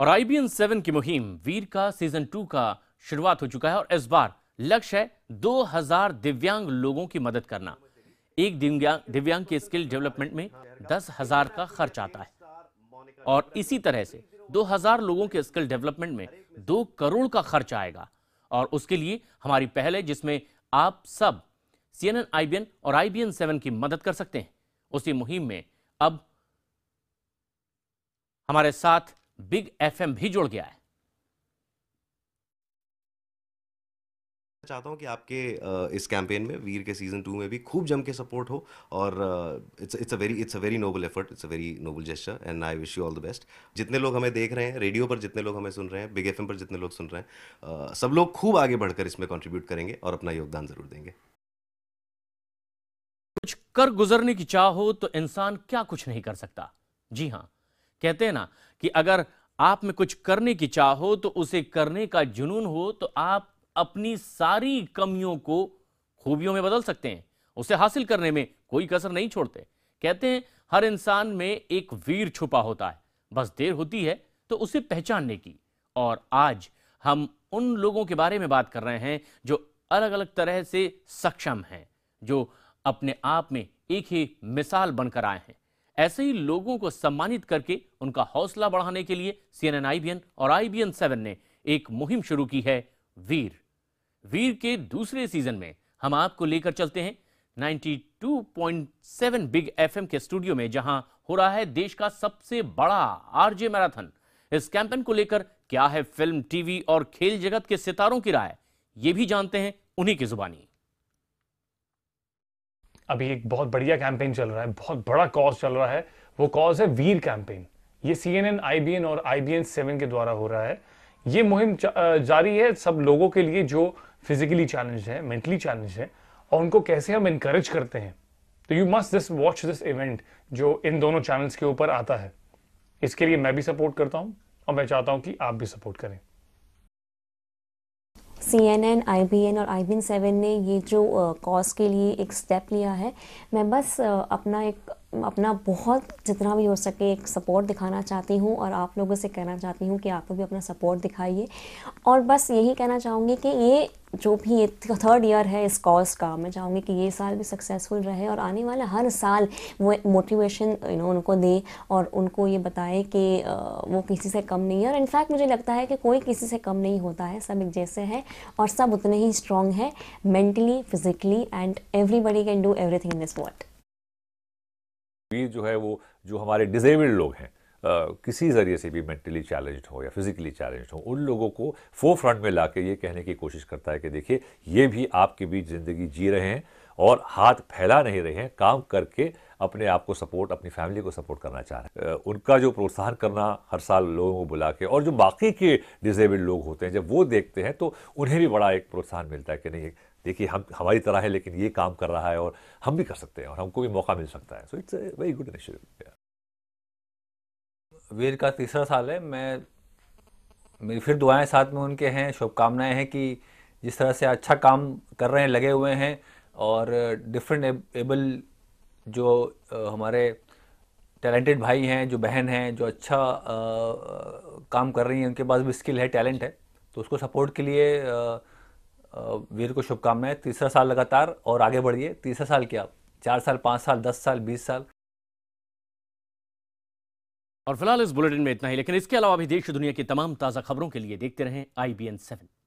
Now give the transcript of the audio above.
और IBN seven की मुहिम वीर का सीजन टू का शुरुआत हो चुका है और इस बार लक्ष्य है 2000 दिव्यांग लोगों की मदद करना एक दिव्यांग दिव्यांग के स्किल डेवलपमेंट में दस हजार का खर्च आता है और इसी तरह से 2000 लोगों के स्किल डेवलपमेंट में दो करोड़ का खर्च आएगा और उसके लिए हमारी पहल है जिसमें आप सब सीएनएन आईबीएन और आईबीएन सेवन की मदद कर सकते हैं उसी मुहिम में अब हमारे साथ बिग एफएम भी जुड़ गया है चाहता हूं कि आपके इस कैंपेन में वीर के सीजन टू में भी खूब जम के सपोर्ट हो और it's it's a very it's a very noble effort it's a very noble gesture and I wish you all the best जितने लोग हमें देख रहे हैं रेडियो पर जितने लोग हमें सुन रहे हैं बिग एफ पर जितने लोग सुन रहे हैं सब लोग खूब आगे बढ़कर इसमें कॉन्ट्रीब्यूट करेंगे और अपना योगदान जरूर देंगे कुछ कर गुजरने की चाह हो तो इंसान क्या कुछ नहीं कर सकता जी हाँ कहते हैं ना कि अगर आप में कुछ करने की चाहो तो उसे करने का जुनून हो तो आप अपनी सारी कमियों को खूबियों में बदल सकते हैं उसे हासिल करने में कोई कसर नहीं छोड़ते कहते हैं हर इंसान में एक वीर छुपा होता है बस देर होती है तो उसे पहचानने की और आज हम उन लोगों के बारे में बात कर रहे हैं जो अलग अलग तरह से सक्षम हैं जो अपने आप में एक ही मिसाल बनकर आए हैं ऐसे ही लोगों को सम्मानित करके उनका हौसला बढ़ाने के लिए सीएनएन आईबीएन और आईबीएन सेवन ने एक मुहिम शुरू की है वीर वीर के दूसरे सीजन में हम आपको लेकर चलते हैं 92.7 बिग एफएम के स्टूडियो में जहां हो रहा है देश का सबसे बड़ा आरजे मैराथन इस कैंपेन को लेकर क्या है फिल्म टीवी और खेल जगत के सितारों की राय ये भी जानते हैं उन्हीं की जुबानी अभी एक बहुत बढ़िया कैंपेन चल रहा है बहुत बड़ा कॉज चल रहा है वो कॉज है वीर कैंपेन ये C N N I B N और आई बी एन सेवन के द्वारा हो रहा है ये मुहिम जारी है सब लोगों के लिए जो फिजिकली चैलेंज है मेंटली चैलेंज है और उनको कैसे हम इनकरेज करते हैं तो you must this watch this event जो इन दोनों चैनल्स के ऊपर आता है इसके लिए मैं भी सपोर्ट करता हूँ और मैं चाहता हूँ कि आप भी सपोर्ट करें C N N I B N और आई बी एन सेवन ने ये जो कॉज के लिए एक स्टेप लिया है मैं बस अपना एक अपना बहुत जितना भी हो सके एक सपोर्ट दिखाना चाहती हूँ और आप लोगों से कहना चाहती हूँ कि आप लोग भी अपना सपोर्ट दिखाइए और बस यही कहना चाहूँगी कि ये जो भी ये थर्ड ईयर है इस कॉज का मैं चाहूँगी कि ये साल भी सक्सेसफुल रहे और आने वाला हर साल वो मोटिवेशन यू नो उनको दे और उनको ये बताए कि वो किसी से कम नहीं है और इनफैक्ट मुझे लगता है कि कोई किसी से कम नहीं होता है सब एक जैसे हैं और सब उतने ही स्ट्रॉन्ग हैं mentally physically and everybody can do everything in this world जो है वो जो हमारे डिजेबल्ड लोग हैं किसी ज़रिए से भी मेंटली चैलेंज हो या फिज़िकली चैलेंज हो उन लोगों को फोर फ्रंट में ला के ये कहने की कोशिश करता है कि देखिए ये भी आपके बीच ज़िंदगी जी रहे हैं और हाथ फैला नहीं रहे हैं काम करके अपने आप को सपोर्ट अपनी फैमिली को सपोर्ट करना चाह रहे हैं उनका जो प्रोत्साहन करना हर साल लोगों को बुला के और जो बाकी के डिजेबल्ड लोग होते हैं जब वो देखते हैं तो उन्हें भी बड़ा एक प्रोत्साहन मिलता है कि नहीं देखिए हम हमारी तरह है लेकिन ये काम कर रहा है और हम भी कर सकते हैं और हमको भी मौका मिल सकता है so it's a very good initiative Veer का तीसरा साल है मैं मेरी फिर दुआएं साथ में उनके हैं शुभकामनाएं हैं कि जिस तरह से अच्छा काम कर रहे हैं लगे हुए हैं और डिफरेंट एबल जो हमारे टैलेंटेड भाई हैं जो बहन हैं जो अच्छा आ, काम कर रही हैं उनके पास भी स्किल है टैलेंट है तो उसको सपोर्ट के लिए आ, वीर को शुभकामनाएं तीसरा साल लगातार और आगे बढ़िए तीसरा साल क्या चार साल पाँच साल दस साल बीस साल और फिलहाल इस बुलेटिन में इतना ही लेकिन इसके अलावा भी देश दुनिया की तमाम ताज़ा खबरों के लिए देखते रहें आई बी एन सेवन